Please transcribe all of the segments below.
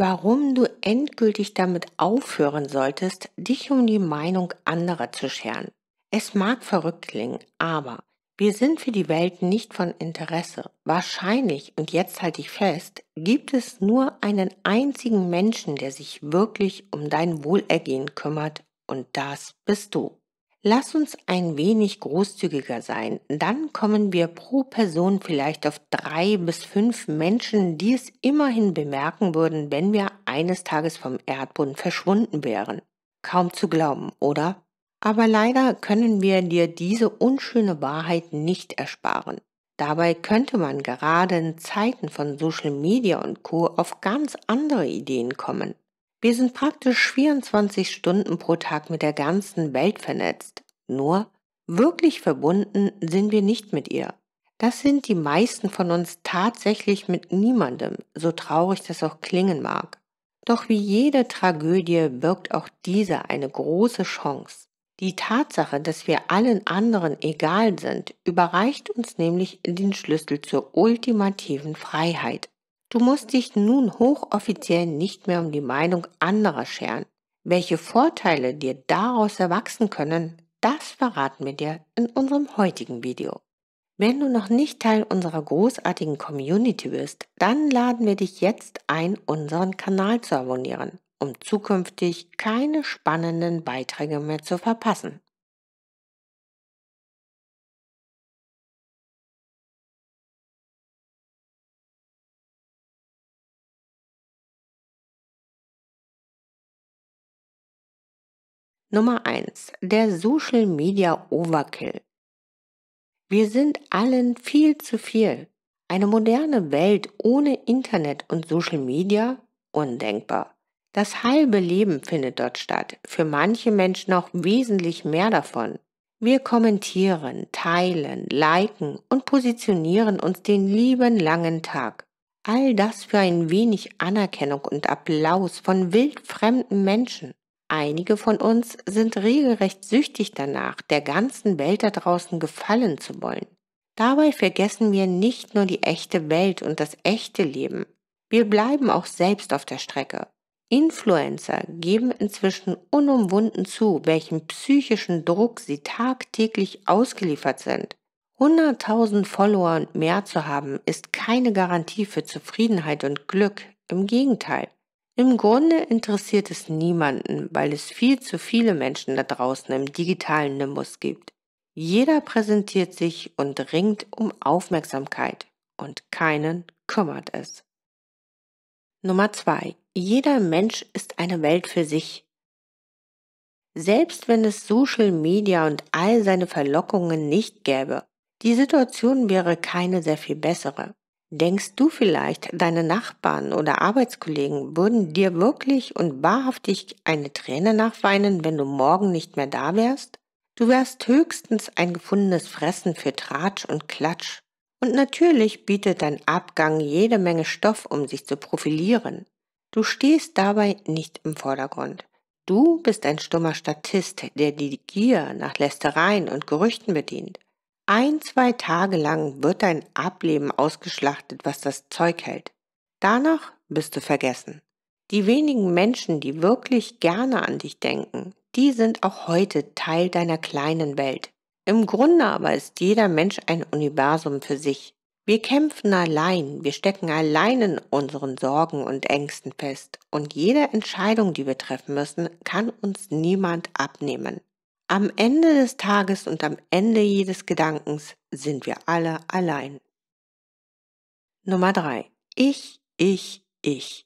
warum du endgültig damit aufhören solltest, dich um die Meinung anderer zu scheren. Es mag verrückt klingen, aber wir sind für die Welt nicht von Interesse. Wahrscheinlich, und jetzt halte ich fest, gibt es nur einen einzigen Menschen, der sich wirklich um dein Wohlergehen kümmert, und das bist du. Lass uns ein wenig großzügiger sein, dann kommen wir pro Person vielleicht auf drei bis fünf Menschen, die es immerhin bemerken würden, wenn wir eines Tages vom Erdboden verschwunden wären. Kaum zu glauben, oder? Aber leider können wir dir diese unschöne Wahrheit nicht ersparen. Dabei könnte man gerade in Zeiten von Social Media und Co auf ganz andere Ideen kommen. Wir sind praktisch 24 Stunden pro Tag mit der ganzen Welt vernetzt. Nur wirklich verbunden sind wir nicht mit ihr. Das sind die meisten von uns tatsächlich mit niemandem, so traurig das auch klingen mag. Doch wie jede Tragödie wirkt auch diese eine große Chance. Die Tatsache, dass wir allen anderen egal sind, überreicht uns nämlich den Schlüssel zur ultimativen Freiheit. Du musst dich nun hochoffiziell nicht mehr um die Meinung anderer scheren. Welche Vorteile dir daraus erwachsen können, das verraten wir dir in unserem heutigen Video. Wenn du noch nicht Teil unserer großartigen Community bist, dann laden wir dich jetzt ein, unseren Kanal zu abonnieren, um zukünftig keine spannenden Beiträge mehr zu verpassen. Nummer eins: Der Social Media Overkill. Wir sind allen viel zu viel. Eine moderne Welt ohne Internet und Social Media? Undenkbar. Das halbe Leben findet dort statt, für manche Menschen auch wesentlich mehr davon. Wir kommentieren, teilen, liken und positionieren uns den lieben langen Tag. All das für ein wenig Anerkennung und Applaus von wildfremden Menschen. Einige von uns sind regelrecht süchtig danach, der ganzen Welt da draußen gefallen zu wollen. Dabei vergessen wir nicht nur die echte Welt und das echte Leben. Wir bleiben auch selbst auf der Strecke. Influencer geben inzwischen unumwunden zu, welchem psychischen Druck sie tagtäglich ausgeliefert sind. 100.000 Follower und mehr zu haben, ist keine Garantie für Zufriedenheit und Glück, im Gegenteil. Im Grunde interessiert es niemanden, weil es viel zu viele Menschen da draußen im digitalen Nimbus gibt. Jeder präsentiert sich und ringt um Aufmerksamkeit und keinen kümmert es. Nummer zwei: Jeder Mensch ist eine Welt für sich. Selbst wenn es Social Media und all seine Verlockungen nicht gäbe, die Situation wäre keine sehr viel bessere. Denkst du vielleicht, deine Nachbarn oder Arbeitskollegen würden dir wirklich und wahrhaftig eine Träne nachweinen, wenn du morgen nicht mehr da wärst? Du wärst höchstens ein gefundenes Fressen für Tratsch und Klatsch. Und natürlich bietet dein Abgang jede Menge Stoff, um sich zu profilieren. Du stehst dabei nicht im Vordergrund. Du bist ein stummer Statist, der die Gier nach Lästereien und Gerüchten bedient. Ein, zwei Tage lang wird dein Ableben ausgeschlachtet, was das Zeug hält. Danach bist du vergessen. Die wenigen Menschen, die wirklich gerne an dich denken, die sind auch heute Teil deiner kleinen Welt. Im Grunde aber ist jeder Mensch ein Universum für sich. Wir kämpfen allein, wir stecken allein in unseren Sorgen und Ängsten fest, und jede Entscheidung, die wir treffen müssen, kann uns niemand abnehmen. Am Ende des Tages und am Ende jedes Gedankens sind wir alle allein. Nummer drei: Ich, ich, ich.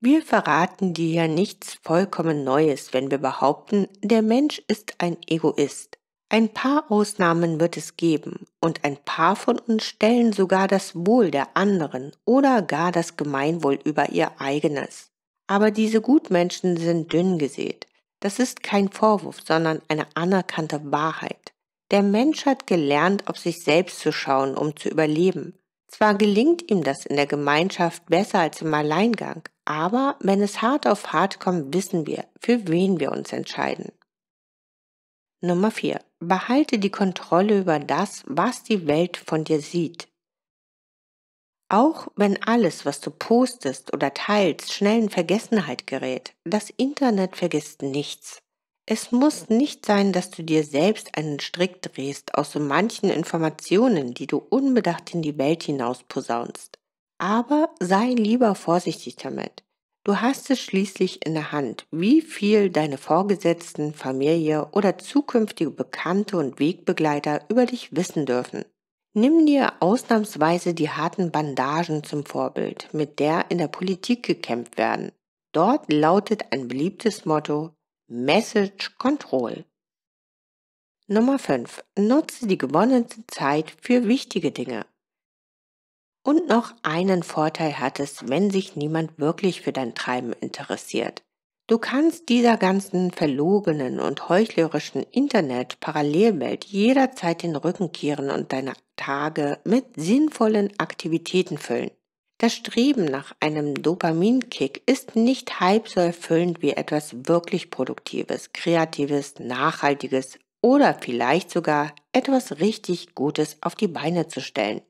Wir verraten dir ja nichts vollkommen Neues, wenn wir behaupten, der Mensch ist ein Egoist. Ein paar Ausnahmen wird es geben und ein paar von uns stellen sogar das Wohl der anderen oder gar das Gemeinwohl über ihr eigenes. Aber diese Gutmenschen sind dünn gesät. Das ist kein Vorwurf, sondern eine anerkannte Wahrheit. Der Mensch hat gelernt, auf sich selbst zu schauen, um zu überleben. Zwar gelingt ihm das in der Gemeinschaft besser als im Alleingang, aber wenn es hart auf hart kommt, wissen wir, für wen wir uns entscheiden. Nummer 4. Behalte die Kontrolle über das, was die Welt von dir sieht. Auch wenn alles, was du postest oder teilst, schnell in Vergessenheit gerät, das Internet vergisst nichts. Es muss nicht sein, dass du dir selbst einen Strick drehst aus so manchen Informationen, die du unbedacht in die Welt hinaus posaunst. Aber sei lieber vorsichtig damit. Du hast es schließlich in der Hand, wie viel deine Vorgesetzten, Familie oder zukünftige Bekannte und Wegbegleiter über dich wissen dürfen. Nimm dir ausnahmsweise die harten Bandagen zum Vorbild, mit der in der Politik gekämpft werden. Dort lautet ein beliebtes Motto Message Control. Nummer 5. Nutze die gewonnene Zeit für wichtige Dinge. Und noch einen Vorteil hat es, wenn sich niemand wirklich für dein Treiben interessiert. Du kannst dieser ganzen verlogenen und heuchlerischen Internet-Parallelwelt jederzeit den Rücken kehren und deine Tage mit sinnvollen Aktivitäten füllen. Das Streben nach einem Dopaminkick ist nicht halb so erfüllend wie etwas wirklich Produktives, Kreatives, Nachhaltiges oder vielleicht sogar etwas richtig Gutes auf die Beine zu stellen.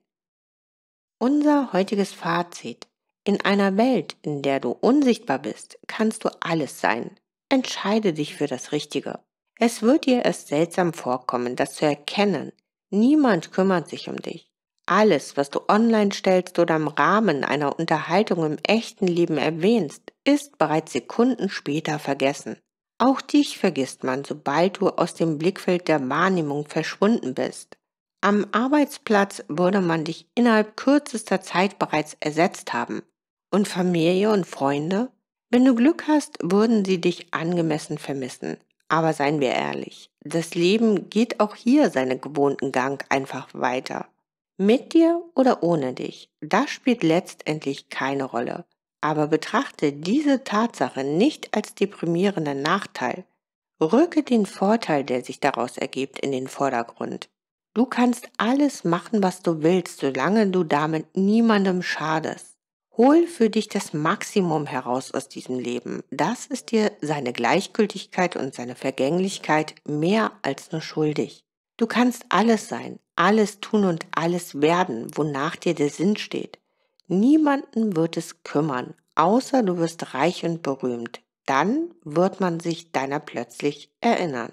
Unser heutiges Fazit. In einer Welt, in der du unsichtbar bist, kannst du alles sein. Entscheide dich für das Richtige. Es wird dir erst seltsam vorkommen, das zu erkennen. Niemand kümmert sich um dich. Alles, was du online stellst oder im Rahmen einer Unterhaltung im echten Leben erwähnst, ist bereits Sekunden später vergessen. Auch dich vergisst man, sobald du aus dem Blickfeld der Wahrnehmung verschwunden bist. Am Arbeitsplatz würde man dich innerhalb kürzester Zeit bereits ersetzt haben und Familie und Freunde? Wenn du Glück hast, würden sie dich angemessen vermissen. Aber seien wir ehrlich, das Leben geht auch hier seinen gewohnten Gang einfach weiter. Mit dir oder ohne dich, das spielt letztendlich keine Rolle. Aber betrachte diese Tatsache nicht als deprimierenden Nachteil. Rücke den Vorteil, der sich daraus ergibt, in den Vordergrund. Du kannst alles machen, was du willst, solange du damit niemandem schadest. Hol für dich das Maximum heraus aus diesem Leben. Das ist dir seine Gleichgültigkeit und seine Vergänglichkeit mehr als nur schuldig. Du kannst alles sein, alles tun und alles werden, wonach dir der Sinn steht. Niemanden wird es kümmern, außer du wirst reich und berühmt. Dann wird man sich deiner plötzlich erinnern.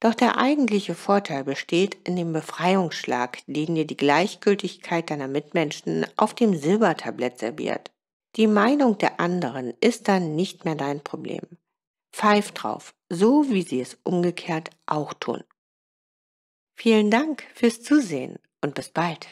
Doch der eigentliche Vorteil besteht in dem Befreiungsschlag, den dir die Gleichgültigkeit deiner Mitmenschen auf dem Silbertablett serviert. Die Meinung der anderen ist dann nicht mehr dein Problem. Pfeif drauf, so wie sie es umgekehrt auch tun. Vielen Dank fürs Zusehen und bis bald.